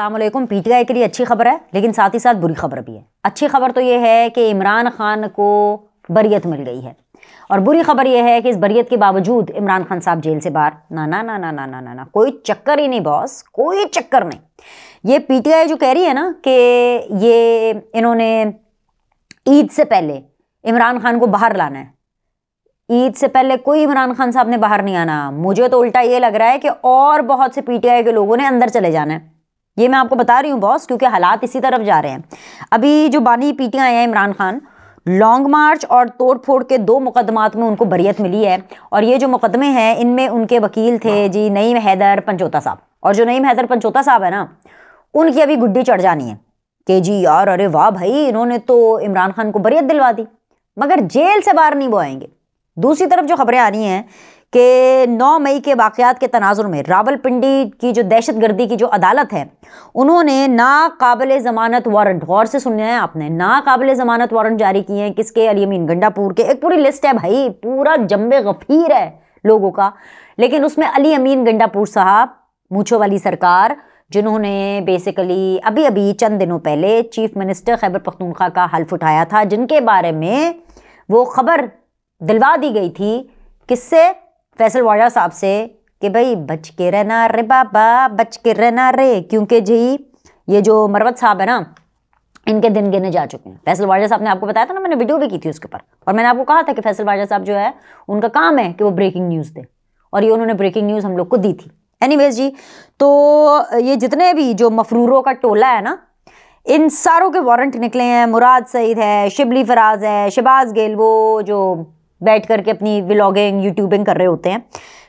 असलम आई के लिए अच्छी खबर है लेकिन साथ ही साथ बुरी खबर भी है अच्छी खबर तो ये है कि इमरान खान को बरीत मिल गई है और बुरी खबर यह है कि इस बरीत के बावजूद इमरान खान साहब जेल से बाहर ना ना ना ना ना ना ना ना कोई चक्कर ही नहीं बॉस कोई चक्कर नहीं ये पी टी आई जो कह रही है ना कि ये इन्होंने ईद से पहले इमरान खान को बाहर लाना है ईद से पहले कोई इमरान खान साहब ने बाहर नहीं आना मुझे तो उल्टा ये लग रहा है कि और बहुत से पीटीआई के लोगों ने अंदर चले जाना है ये मैं आपको बता रही हूँ बॉस क्योंकि हालात इसी तरफ जा रहे हैं अभी जो बानी पीटियाँ आए हैं इमरान खान लॉन्ग मार्च और तोड़ फोड़ के दो मुकदमात में उनको बरियत मिली है और ये जो मुकदमे हैं इनमें उनके वकील थे हाँ। जी नईम हैदर पंचोता साहब और जो नईम हैदर पंचोता साहब है ना उनकी अभी गुड्डी चढ़ जानी है कि जी यार अरे वाह भाई इन्होंने तो इमरान खान को बरियत दिलवा दी मगर जेल से बाहर नहीं वो आएंगे दूसरी तरफ जो खबरें आ रही हैं कि 9 मई के वाक़ात के तनाजुर में रावलपिंडी की जो दहशत गर्दी की जो अदालत है उन्होंने नाकबिल ज़मानत वारंट गौर से सुनने है आपने नाकबिल ज़मानत वारंट जारी किए हैं किसके अली अमीन गंडापुर के एक पूरी लिस्ट है भाई पूरा जम्बे गफीर है लोगों का लेकिन उसमें अली अमीन गंडापुर साहब मूछो वाली सरकार जिन्होंने बेसिकली अभी अभी चंद दिनों पहले चीफ मिनिस्टर खैबर पख्तूनख्वा का हल्फ उठाया था जिनके बारे में वो खबर दिलवा दी गई थी किससे फैसल वाजा साहब से कि भाई बच के रहना रे बाबा बच के रहना रे क्योंकि जी ये जो मरवत साहब है ना इनके दिन गिने जा चुके हैं फैसल वाजा साहब ने आपको बताया था ना मैंने वीडियो भी की थी उसके ऊपर और मैंने आपको कहा था कि फैसल वाजा साहब जो है उनका काम है कि वो ब्रेकिंग न्यूज़ दें और ये उन्होंने ब्रेकिंग न्यूज़ हम लोग को दी थी एनीवेज जी तो ये जितने भी जो मफरूरों का टोला है ना इन सारों के वारंट निकले हैं मुराद सईद है शिबली फराज है शिबाज गेल वो जो बैठ करके अपनी व्लॉगिंग यूट्यूबिंग कर रहे होते हैं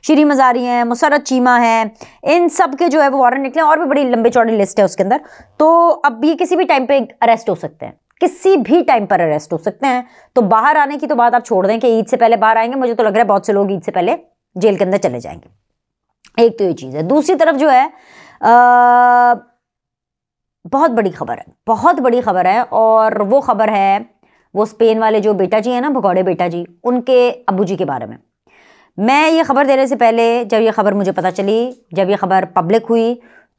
श्री मजारी हैं मुसरत चीमा हैं इन सब के जो है वो वारंट निकले और भी बड़ी लंबे चौड़ी लिस्ट है उसके अंदर तो अब ये किसी भी टाइम पे अरेस्ट हो सकते हैं किसी भी टाइम पर अरेस्ट हो सकते हैं तो बाहर आने की तो बात आप छोड़ दें कि ईद से पहले बाहर आएंगे मुझे तो लग रहा है बहुत से लोग ईद से पहले जेल के अंदर चले जाएंगे एक तो ये चीज़ है दूसरी तरफ जो है आ, बहुत बड़ी खबर है बहुत बड़ी खबर है और वो खबर है वो स्पेन वाले जो बेटा जी हैं ना भगौड़े बेटा जी उनके अबू जी के बारे में मैं ये ख़बर देने से पहले जब ये ख़बर मुझे पता चली जब ये ख़बर पब्लिक हुई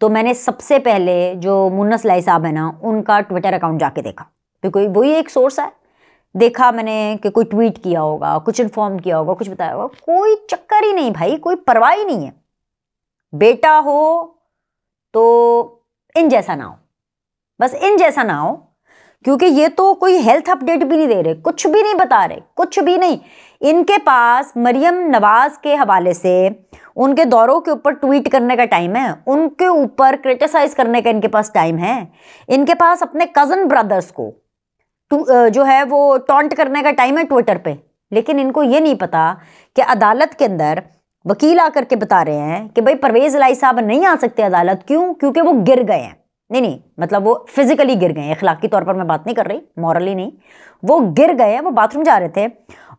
तो मैंने सबसे पहले जो मुन्नस लाई साहब है ना उनका ट्विटर अकाउंट जाके देखा क्योंकि वही एक सोर्स है देखा मैंने कि कोई ट्वीट किया होगा कुछ इन्फॉर्म किया होगा कुछ बताया होगा कोई चक्कर ही नहीं भाई कोई परवाह ही नहीं है बेटा हो तो इन जैसा ना हो बस इन जैसा ना हो क्योंकि ये तो कोई हेल्थ अपडेट भी नहीं दे रहे कुछ भी नहीं बता रहे कुछ भी नहीं इनके पास मरियम नवाज़ के हवाले से उनके दौरों के ऊपर ट्वीट करने का टाइम है उनके ऊपर क्रिटिसाइज़ करने का इनके पास टाइम है इनके पास अपने कज़न ब्रदर्स को जो है वो टॉन्ट करने का टाइम है ट्विटर पे लेकिन इनको ये नहीं पता कि अदालत के अंदर वकील आकर के बता रहे हैं कि भाई परवेज़ लाई साहब नहीं आ सकते अदालत क्यों क्योंकि वो गिर गए हैं नहीं नहीं मतलब वो फिज़िकली गिर गए अखलाकी तौर पर मैं बात नहीं कर रही मॉरली नहीं वो गिर गए वो बाथरूम जा रहे थे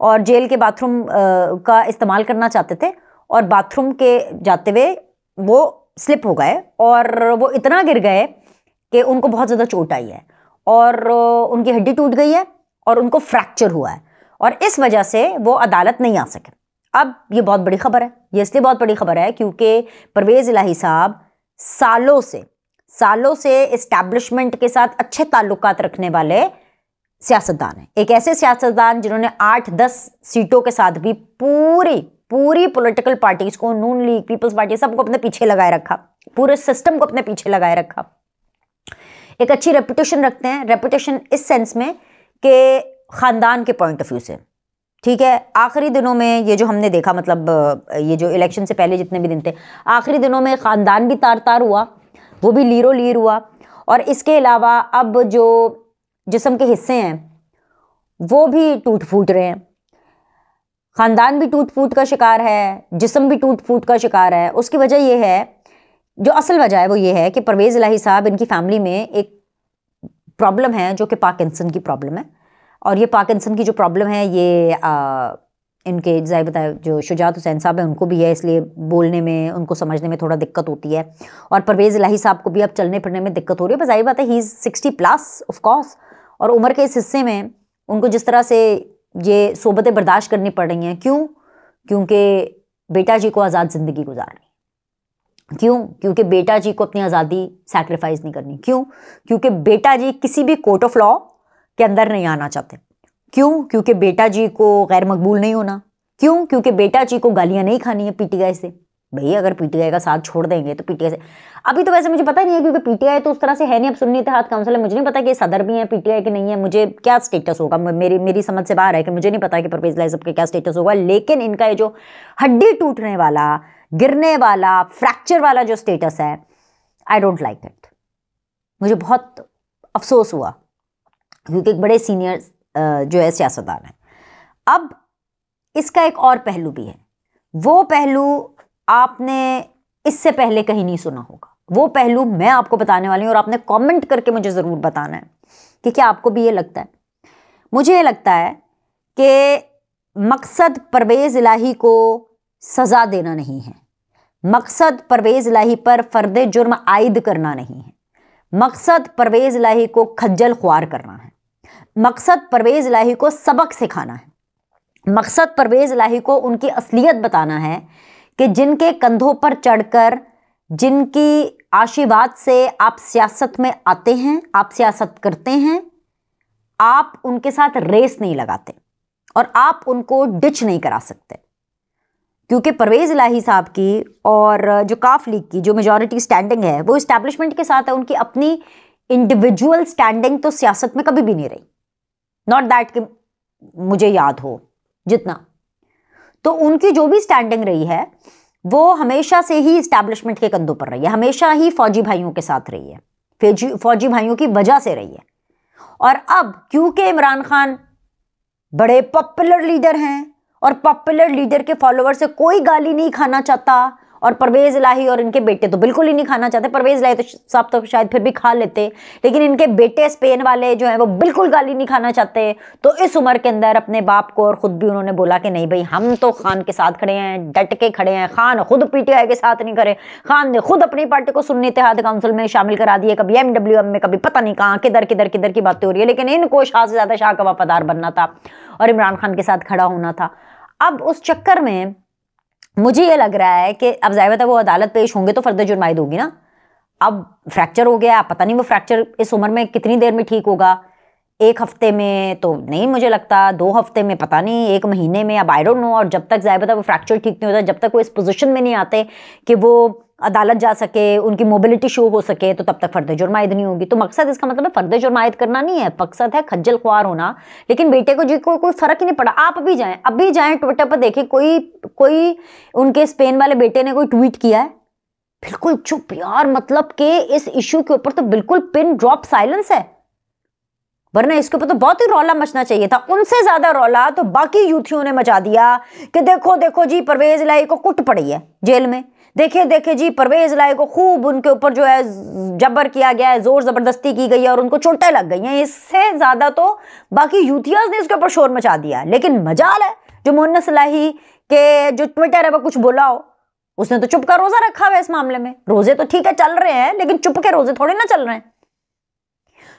और जेल के बाथरूम का इस्तेमाल करना चाहते थे और बाथरूम के जाते हुए वो स्लिप हो गए और वो इतना गिर गए कि उनको बहुत ज़्यादा चोट आई है और उनकी हड्डी टूट गई है और उनको फ्रैक्चर हुआ है और इस वजह से वो अदालत नहीं आ सके अब ये बहुत बड़ी खबर है ये इसलिए बहुत बड़ी खबर है क्योंकि परवेज़ इलाही साहब सालों से सालों से इस्टेब्लिशमेंट के साथ अच्छे ताल्लुक रखने वाले सियासतदान हैं एक ऐसे सियासतदान जिन्होंने आठ दस सीटों के साथ भी पूरी पूरी पॉलिटिकल पार्टीज को नून लीग पीपल्स पार्टी सबको अपने पीछे लगाए रखा पूरे सिस्टम को अपने पीछे लगाए रखा एक अच्छी रेपुटेशन रखते हैं रेपुटेशन इस सेंस में कि ख़ानदान के पॉइंट ऑफ व्यू से ठीक है आखिरी दिनों में ये जो हमने देखा मतलब ये जो इलेक्शन से पहले जितने भी दिन थे आखिरी दिनों में ख़ानदान भी तार तार हुआ वो भी लीरो लीर हुआ और इसके अलावा अब जो जिसम के हिस्से हैं वो भी टूट फूट रहे हैं ख़ानदान भी टूट फूट का शिकार है जिसम भी टूट फूट का शिकार है उसकी वजह यह है जो असल वजह है वो ये है कि परवेज़ लाही साहब इनकी फैमिली में एक प्रॉब्लम है जो कि पार्किंसन की प्रॉब्लम है और ये पार्किंसन की जो प्रॉब्लम है ये आ, इनके जाए बताए जो शुजात हुसैन साहब हैं उनको भी है इसलिए बोलने में उनको समझने में थोड़ा दिक्कत होती है और परवेज़ इलाही साहब को भी अब चलने फिरने में दिक्कत हो रही है बस जाहिर बात है he is sixty plus of course और उम्र के इस हिस्से में उनको जिस तरह से ये सोबतें बर्दाश्त करनी पड़ रही हैं क्यों क्योंकि बेटा जी को आज़ाद ज़िंदगी गुजारनी क्यों क्योंकि बेटा जी को अपनी आज़ादी सेक्रीफाइस नहीं करनी क्यों क्योंकि बेटा जी किसी भी कोर्ट ऑफ लॉ के अंदर नहीं आना चाहते क्यों क्योंकि बेटा जी को गैर मकबूल नहीं होना क्यों क्योंकि बेटा जी को गालियां नहीं खानी है पीटीआई से भैया अगर पीटीआई का साथ छोड़ देंगे तो पीटीआई से अभी तो वैसे मुझे पता नहीं है क्योंकि पीटीआई तो उस तरह से है नहीं अब नहीं इतिहाद काउंसिल है मुझे नहीं पता कि सदर भी है पीटीआई के नहीं है मुझे क्या स्टेटस होगा मेरी मेरी समझ से बाहर है कि मुझे नहीं पता कि परवेज लाइज का क्या स्टेटस होगा लेकिन इनका ये जो हड्डी टूटने वाला गिरने वाला फ्रैक्चर वाला जो स्टेटस है आई डोंट लाइक इट मुझे बहुत अफसोस हुआ क्योंकि एक बड़े सीनियर जो है सियासतदान है अब इसका एक और पहलू भी है वो पहलू आपने इससे पहले कहीं नहीं सुना होगा वो पहलू मैं आपको बताने वाली हूँ और आपने कमेंट करके मुझे ज़रूर बताना है कि क्या आपको भी ये लगता है मुझे ये लगता है कि मकसद परवेज़ इलाही को सज़ा देना नहीं है मकसद परवेज़ इलाही पर फ़र्द जुर्म आयद करना नहीं है मकसद परवेज़ इलाही को खज्जल ख्वार करना है मकसद परवेज़ लाही को सबक सिखाना है मकसद परवेज़ लाही को उनकी असलियत बताना है कि जिनके कंधों पर चढ़कर जिनकी आशीर्वाद से आप सियासत में आते हैं आप सियासत करते हैं आप उनके साथ रेस नहीं लगाते और आप उनको डिच नहीं करा सकते क्योंकि परवेज़ इलाही साहब की और जो काफ लीग की जो मेजॉरिटी स्टैंडिंग है वो इस्टेब्लिशमेंट के साथ है उनकी अपनी इंडिविजुअल स्टैंडिंग तो सियासत में कभी भी नहीं रही नॉट दैट कि मुझे याद हो जितना तो उनकी जो भी स्टैंडिंग रही है वो हमेशा से ही इस्टेब्लिशमेंट के कंधों पर रही है हमेशा ही फौजी भाइयों के साथ रही है फौजी फौजी भाइयों की वजह से रही है और अब क्योंकि इमरान खान बड़े पॉपुलर लीडर हैं और पॉपुलर लीडर के फॉलोअर से कोई गाली नहीं खाना चाहता और परवेज़ लाही और इनके बेटे तो बिल्कुल ही नहीं खाना चाहते परवेज़ लाही तो साहब तो शायद फिर भी खा लेते लेकिन इनके बेटे स्पेन वाले जो हैं वो बिल्कुल गाली नहीं खाना चाहते तो इस उम्र के अंदर अपने बाप को और ख़ुद भी उन्होंने बोला कि नहीं भाई हम तो खान के साथ खड़े हैं डट के खड़े हैं खान खुद पी के साथ नहीं खड़े खान ने खुद अपनी पार्टी को सुनने इतिहाद काउंसिल में शामिल करा दिए कभी एम में कभी पता नहीं कहाँ किधर किधर किधर की बातें हो रही है लेकिन इनको शाह से ज़्यादा शाह का वफादार बनना था और इमरान खान के साथ खड़ा होना था अब उस चक्कर में मुझे ये लग रहा है कि अब जाहिर है वो अदालत पेश होंगे तो फर्द जुर्माइद होगी ना अब फ्रैक्चर हो गया पता नहीं वो फ्रैक्चर इस उम्र में कितनी देर में ठीक होगा एक हफ्ते में तो नहीं मुझे लगता दो हफ्ते में पता नहीं एक महीने में अब आई डोंट नो और जब तक जाहिर वो फ्रैक्चर ठीक नहीं होता जब तक वो इस पोजिशन में नहीं आते कि वो अदालत जा सके उनकी मोबिलिटी शो हो सके तो तब तक फ़र्द जुर्मायद नहीं होगी तो मकसद इसका मतलब है फ़र्द जुर्मायद करना नहीं है मकसद है खज्जल खुआर होना लेकिन बेटे को जी को कोई फ़र्क ही नहीं पड़ा आप अभी जाए अभी जाए ट्विटर पर देखें कोई कोई उनके स्पेन वाले बेटे ने कोई ट्वीट किया है बिल्कुल चुप यार मतलब के इस इशू के ऊपर तो बिल्कुल पिन ड्रॉप साइलेंस है वरना इसके ऊपर तो बहुत ही रौला मचना चाहिए था उनसे ज्यादा रौला तो बाकी यूथियों ने मचा दिया कि देखो देखो जी परवेज लाई को कुट पड़ी है जेल में देखिए देखिए जी परवेज लाए को खूब उनके ऊपर जो है जबर किया गया है जोर जबरदस्ती की गई है और उनको चोटें लग गई हैं इससे ज्यादा तो बाकी यूथियाज ने इसके ऊपर शोर मचा दिया है लेकिन मजाल है जो मोहन सलाही के जो ट्विटर है वो कुछ बोला हो उसने तो चुप का रोजा रखा हुआ इस मामले में रोजे तो ठीक है चल रहे हैं लेकिन चुप के रोजे थोड़े ना चल रहे हैं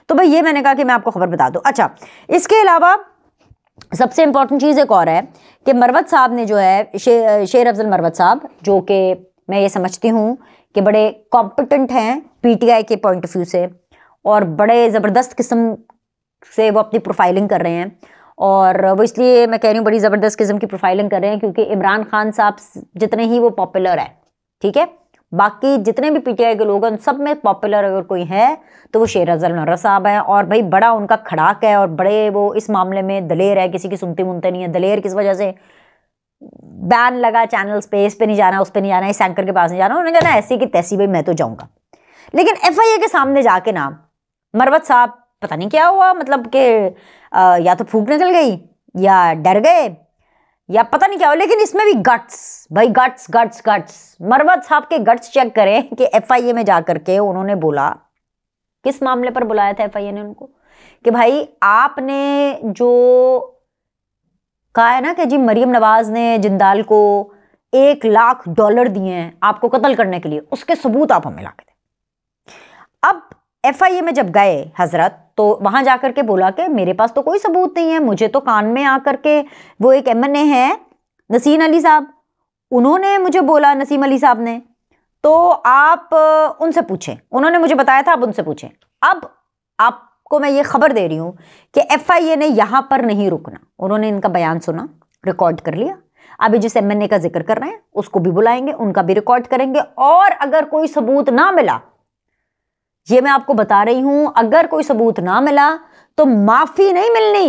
तो भाई ये मैंने कहा कि मैं आपको खबर बता दूं अच्छा इसके अलावा सबसे इंपॉर्टेंट चीज़ एक और है कि मरवत साहब ने जो है शे, शेर अफजल मरवत साहब जो कि मैं ये समझती हूँ कि बड़े कॉम्पिटेंट हैं पीटीआई के पॉइंट ऑफ व्यू से और बड़े ज़बरदस्त किस्म से वो अपनी प्रोफाइलिंग कर रहे हैं और वो इसलिए मैं कह रही हूँ बड़ी ज़बरदस्त किस्म की प्रोफाइलिंग कर रहे हैं क्योंकि इमरान खान साहब जितने ही वो पॉपुलर है ठीक है बाकी जितने भी पीटीआई के लोग हैं उन सब में पॉपुलर अगर कोई है तो वो शेर अजल नर्रा साहब हैं और भाई बड़ा उनका खड़ाक है और बड़े वो इस मामले में दलेर है किसी की सुनते मुनते नहीं है दलेर किस वजह से बैन लगा चैनल्स पे इस पे नहीं जाना उस पे नहीं जाना इस एंकर के पास नहीं जाना उन्होंने कहना ऐसी कि तैसी भाई मैं तो जाऊँगा लेकिन एफ के सामने जाके ना मरवत साहब पता नहीं क्या हुआ मतलब कि या तो फूक निकल गई या डर गए या पता नहीं क्या हुआ लेकिन इसमें भी गट्स भाई गट्स गट्स गट्स मरवत साहब के गट्स चेक करें कि एफ में जा करके उन्होंने बोला किस मामले पर बुलाया था एफ ने उनको कि भाई आपने जो कहा है ना कि जी मरियम नवाज़ ने जिंदाल को एक लाख डॉलर दिए हैं आपको कत्ल करने के लिए उसके सबूत आप हमें ला के दें अब एफ आई ए में जब गए हज़रत तो वहां जा के बोला कि मेरे पास तो कोई सबूत नहीं है मुझे तो कान में आकर के वो एक एम एन ए हैं नसीम अली साहब उन्होंने मुझे बोला नसीम अली साहब ने तो आप उनसे पूछें उन्होंने मुझे बताया था आप उनसे पूछें अब आप आपको मैं ये खबर दे रही हूँ कि एफ ने यहाँ पर नहीं रुकना उन्होंने इनका बयान सुना रिकॉर्ड कर लिया अभी जिस एम का जिक्र कर रहे हैं उसको भी बुलाएंगे उनका भी रिकॉर्ड करेंगे और अगर कोई सबूत ना मिला ये मैं आपको बता रही हूं अगर कोई सबूत ना मिला तो माफी नहीं मिलनी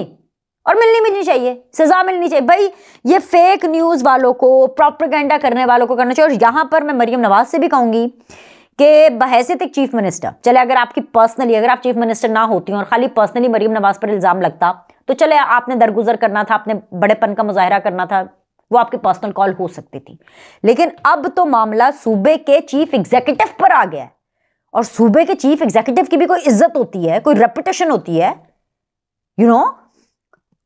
और मिलनी मिलनी चाहिए सजा मिलनी चाहिए भाई ये फेक न्यूज़ वालों को प्रॉपरगेंडा करने वालों को करना चाहिए और यहां पर मैं मरियम नवाज से भी कहूंगी कि बहसीत एक चीफ मिनिस्टर चले अगर आपकी पर्सनली अगर आप चीफ मिनिस्टर ना होती और खाली पर्सनली मरीम नवाज पर इल्ज़ाम लगता तो चले आपने दरगुजर करना था आपने बड़ेपन का मुजाहरा करना था वो आपकी पर्सनल कॉल हो सकती थी लेकिन अब तो मामला सूबे के चीफ एग्जीक्यूटिव पर आ गया है और सूबे के चीफ एग्जीक्यूटिव की भी कोई इज्जत होती है कोई रेपुटेशन होती है यू you नो know,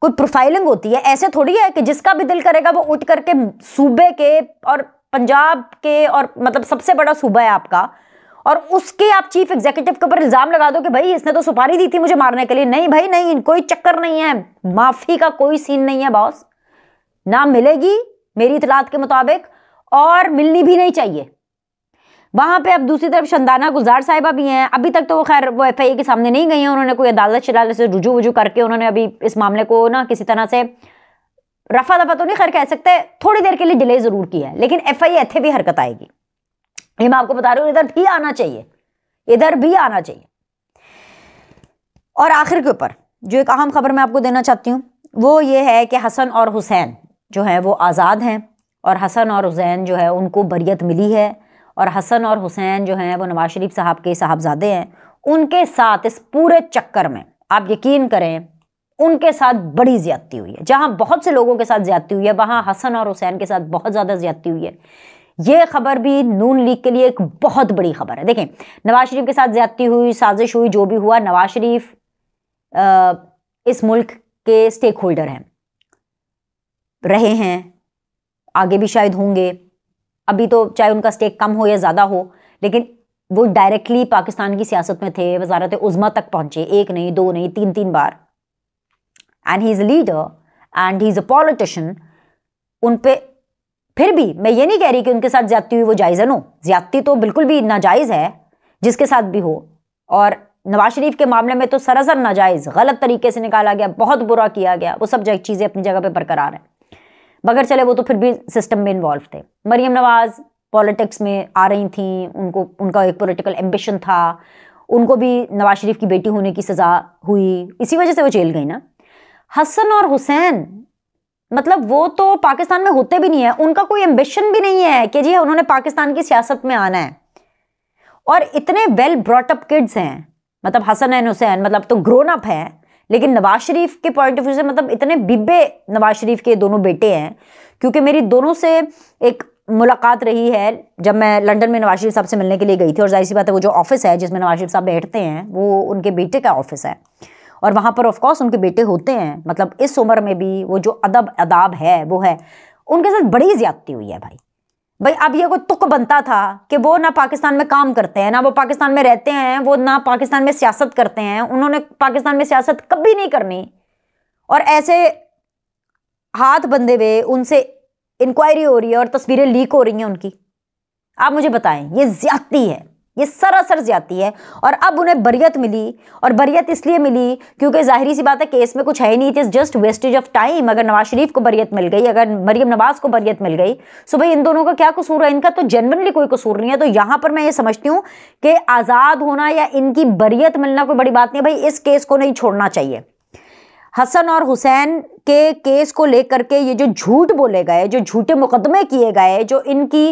कोई प्रोफाइलिंग होती है ऐसे थोड़ी है कि जिसका भी दिल करेगा वो उठ करके सूबे के और पंजाब के और मतलब सबसे बड़ा सूबा है आपका और उसके आप चीफ एग्जीक्यूटिव के ऊपर इल्ज़ाम लगा दो कि भाई इसने तो सुपारी दी थी मुझे मारने के लिए नहीं भाई नहीं कोई चक्कर नहीं है माफ़ी का कोई सीन नहीं है बॉस ना मिलेगी मेरी इतलात के मुताबिक और मिलनी भी नहीं चाहिए वहाँ पे अब दूसरी तरफ शंदाना गुलजार साहिबा भी हैं अभी तक तो वो खैर वो एफ के सामने नहीं गई हैं उन्होंने कोई अदालत शदालत से रुजू वजू करके उन्होंने अभी इस मामले को ना किसी तरह से रफा दफा तो नहीं खैर कह सकते थोड़ी देर के लिए डिले ज़रूर की है लेकिन एफ आई भी हरकत आएगी ये मैं आपको बता रही हूँ इधर भी आना चाहिए इधर भी आना चाहिए और आखिर के ऊपर जो एक अहम खबर मैं आपको देना चाहती हूँ वो ये है कि हसन और हुसैन जो है वो आज़ाद हैं और हसन और हुसैन जो है उनको बरियत मिली है और हसन और हुसैन जो हैं वो नवाज शरीफ साहब के साहबजादे हैं उनके साथ इस पूरे चक्कर में आप यकीन करें उनके साथ बड़ी ज्यादती हुई है जहाँ बहुत से लोगों के साथ ज्यादती हुई है वहाँ हसन और हुसैन के साथ बहुत ज़्यादा ज्यादती हुई है यह खबर भी नून लीग के लिए एक बहुत बड़ी खबर है देखें नवाज शरीफ के साथ ज्यादती हुई साजिश हुई जो भी हुआ नवाज शरीफ इस मुल्क के स्टेक होल्डर हैं रहे हैं आगे भी शायद होंगे अभी तो चाहे उनका स्टेक कम हो या ज़्यादा हो लेकिन वो डायरेक्टली पाकिस्तान की सियासत में थे वजारत उज़मा तक पहुंचे एक नहीं दो नहीं तीन तीन बार and he is leader and he is a politician उन पर फिर भी मैं ये नहीं कह रही कि उनके साथ ज्यादती हुई वो जायजा नो ज्यादती तो बिल्कुल भी नाजायज़ है जिसके साथ भी हो और नवाज शरीफ के मामले में तो सरासर नाजायज़ गलत तरीके से निकाला गया बहुत बुरा किया गया वो सब चीज़ें अपनी जगह पर बरकरार है मगर चले वो तो फिर भी सिस्टम में इन्वॉल्व थे मरीम नवाज़ पॉलिटिक्स में आ रही थी उनको उनका एक पोलिटिकल एम्बिशन था उनको भी नवाज शरीफ की बेटी होने की सज़ा हुई इसी वजह से वो जेल गई ना हसन और हुसैन मतलब वो तो पाकिस्तान में होते भी नहीं है उनका कोई एम्बिशन भी नहीं है कि जी हाँ, उन्होंने पाकिस्तान की सियासत में आना है और इतने वेल ब्रॉटअप किड्स हैं मतलब हसन एन हुसैन मतलब तो ग्रोन अप है लेकिन नवाज शरीफ के पॉइंट ऑफ व्यू से मतलब इतने बिब्बे नवाज शरीफ के दोनों बेटे हैं क्योंकि मेरी दोनों से एक मुलाकात रही है जब मैं लंदन में नवाज शरीफ साहब से मिलने के लिए गई थी और जाहिर सी बात है वो जो ऑफिस है जिसमें नवाज शरीफ साहब बैठते हैं वो उनके बेटे का ऑफिस है और वहाँ पर ऑफकोर्स उनके बेटे होते हैं मतलब इस उम्र में भी वो जो अदब अदाब है वो है उनके साथ बड़ी ज्यादती हुई है भाई भाई अब ये कोई तुक बनता था कि वो ना पाकिस्तान में काम करते हैं ना वो पाकिस्तान में रहते हैं वो ना पाकिस्तान में सियासत करते हैं उन्होंने पाकिस्तान में सियासत कभी नहीं करनी और ऐसे हाथ बंधे हुए उनसे इंक्वायरी हो रही है और तस्वीरें लीक हो रही हैं उनकी आप मुझे बताएं ये ज्यादती है ये सरासर जाती है और अब उन्हें बरियत मिली और बरियत इसलिए मिली क्योंकि जाहिर सी बात है केस में कुछ है ही नहीं it is just wastage of time अगर नवाज शरीफ को बरियत मिल गई अगर मरियम नवाज को बरियत मिल गई सो तो भाई इन दोनों का क्या कसूर है इनका तो जनरली कोई कसूर नहीं है तो यहाँ पर मैं ये समझती हूँ कि आज़ाद होना या इनकी बरियत मिलना कोई बड़ी बात नहीं है भाई इस केस को नहीं छोड़ना चाहिए हसन और हुसैन के केस को लेकर के ये जो झूठ बोले गए जो झूठे मुकदमे किए गए जो इनकी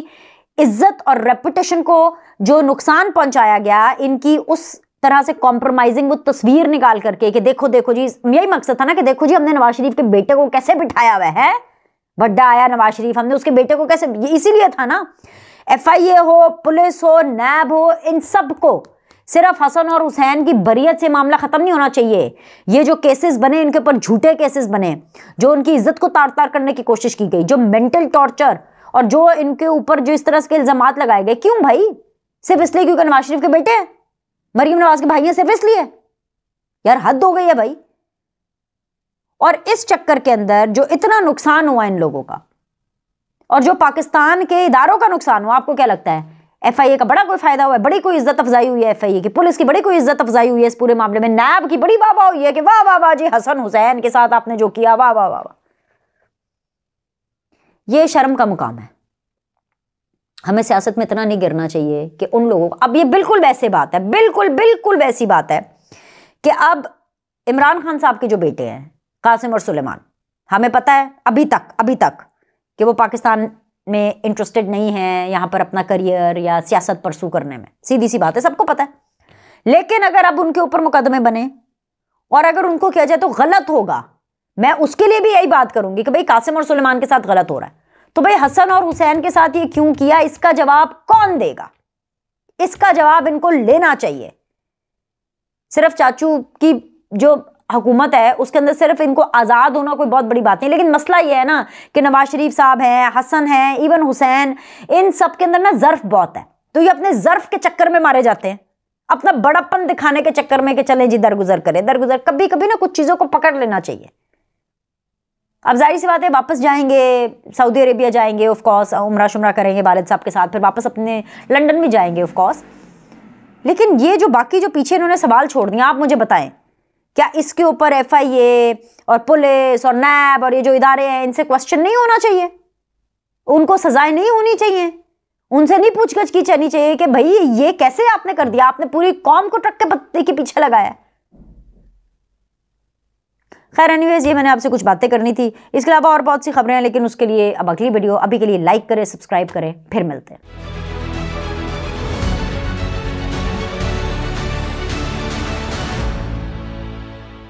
इज्जत और रेपुटेशन को जो नुकसान पहुंचाया गया इनकी उस तरह से कॉम्प्रोमाइजिंग वो तस्वीर निकाल करके कि देखो देखो जी यही मकसद था ना कि देखो जी हमने नवाज शरीफ के बेटे को कैसे बिठाया हुआ है बड्डा आया नवाज शरीफ हमने उसके बेटे को कैसे इसीलिए था ना एफ हो पुलिस हो नैब हो इन सब को सिर्फ हसन और हुसैन की बरियत से मामला ख़त्म नहीं होना चाहिए ये जो केसेस बने इनके ऊपर झूठे केसेस बने जो उनकी इज्जत को तार तार करने की कोशिश की गई जो मेंटल टॉर्चर और जो इनके ऊपर जो इस तरह के इल्ज़ाम लगाए गए क्यों भाई सिर्फ इसलिए क्योंकि नवाज शरीफ के बेटे हैं मरियम नवाज के भाई हैं सिर्फ इसलिए यार हद हो गई है भाई और इस चक्कर के अंदर जो इतना नुकसान हुआ इन लोगों का और जो पाकिस्तान के इदारों का नुकसान हुआ आपको क्या लगता है एफ आई ए का बड़ा कोई फायदा हुआ है बड़ी कोई इज्जत अफजाई हुई है एफ आई ए की पुलिस की बड़ी कोई इज्जत अफजाई हुई है इस पूरे मामले में नैब की बड़ी वाह वाह हुई है कि वाह वाह वाह जी हसन हुसैन के साथ आपने जो किया वाह वाह वाह वाह ये शर्म का मुकाम है हमें सियासत में इतना नहीं गिरना चाहिए कि उन लोगों को अब ये बिल्कुल वैसे बात है बिल्कुल बिल्कुल वैसी बात है कि अब इमरान खान साहब के जो बेटे हैं कासिम और सुलेमान हमें पता है अभी तक अभी तक कि वो पाकिस्तान में इंटरेस्टेड नहीं है यहाँ पर अपना करियर या सियासत परसू करने में सीधी सी बात है सबको पता है लेकिन अगर अब उनके ऊपर मुकदमे बने और अगर उनको किया जाए तो गलत होगा मैं उसके लिए भी यही बात करूंगी कि भाई कासिम और सुलेमान के साथ गलत हो रहा है तो भाई हसन और हुसैन के साथ ये क्यों किया इसका जवाब कौन देगा इसका जवाब इनको लेना चाहिए सिर्फ चाचू की जो हुकूमत है उसके अंदर सिर्फ इनको आज़ाद होना कोई बहुत बड़ी बात नहीं लेकिन मसला ये है ना कि नवाज शरीफ साहब हैं हसन हैं इवन हुसैन इन सब के अंदर ना ज़र्फ बहुत है तो ये अपने ज़र्फ के चक्कर में मारे जाते हैं अपना बड़प्पन दिखाने के चक्कर में कि चलें जी दरगुजर करें दरगुजर कभी कभी ना कुछ चीज़ों को पकड़ लेना चाहिए अब जाहिर सी बात है वापस जाएंगे सऊदी अरेबिया जाएंगे ऑफ कोर्स उम्र शुमरा करेंगे वालद साहब के साथ फिर वापस अपने लंदन भी जाएंगे ऑफ कोर्स लेकिन ये जो बाकी जो पीछे इन्होंने सवाल छोड़ दिया आप मुझे बताएं क्या इसके ऊपर एफ आई ए और पुलिस और नैब और ये जो इदारे हैं इनसे क्वेश्चन नहीं होना चाहिए उनको सजाएं नहीं होनी चाहिए उनसे नहीं गछ की जानी चाहिए कि भाई ये कैसे आपने कर दिया आपने पूरी कौम को ट्रक के पत्ते के पीछे लगाया खैर एनीवेज ये मैंने आपसे कुछ बातें करनी थी इसके अलावा और बहुत सी खबरें हैं लेकिन उसके लिए अब अगली वीडियो अभी के लिए लाइक करें सब्सक्राइब करें फिर मिलते हैं